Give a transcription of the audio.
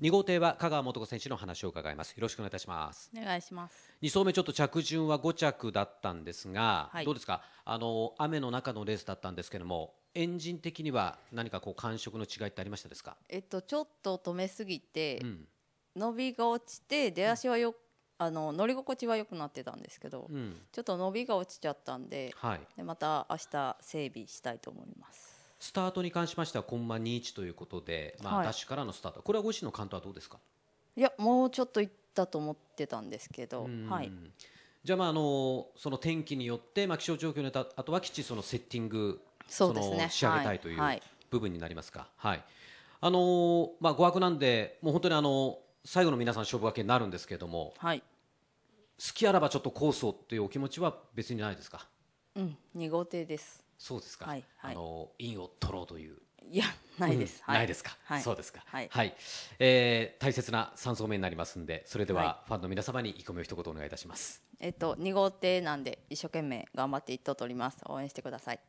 二号艇は香川元子選手の話を伺いますよろしくお願いいたしますお願いします二走目ちょっと着順は五着だったんですが、はい、どうですかあの雨の中のレースだったんですけれどもエンジン的には何かこう感触の違いってありましたですかえっとちょっと止めすぎて、うん、伸びが落ちて出足はよ、うん、あの乗り心地は良くなってたんですけど、うん、ちょっと伸びが落ちちゃったんではい、でまた明日整備したいと思いますスタートに関しましてはコンマ21ということで、まあ、ダッシュからのスタートこれはご自身の感とはどうですか、いやもうちょっといったと思ってたんですけどはいじゃあまああのその天気によって、まあ、気象状況によってあとはきちそのセッティングそうですそねの仕上げたいというはい部分になりますか。はい。あのーまあ語学なんで、もう本当にあの最後の皆さん勝負分けになるんですけれども、はい好きあらばちょっとコースをっていうお気持ちは別にないですか。うん2号ですそうですか、はいはい、あの陰を取ろうといういやないです、うん、ないですか、はい、そうですかはい、はい、えー、大切な三層目になりますんでそれではファンの皆様に意気込みを一言お願いいたします、えっと二号艇なんで一生懸命頑張っていっとります応援してください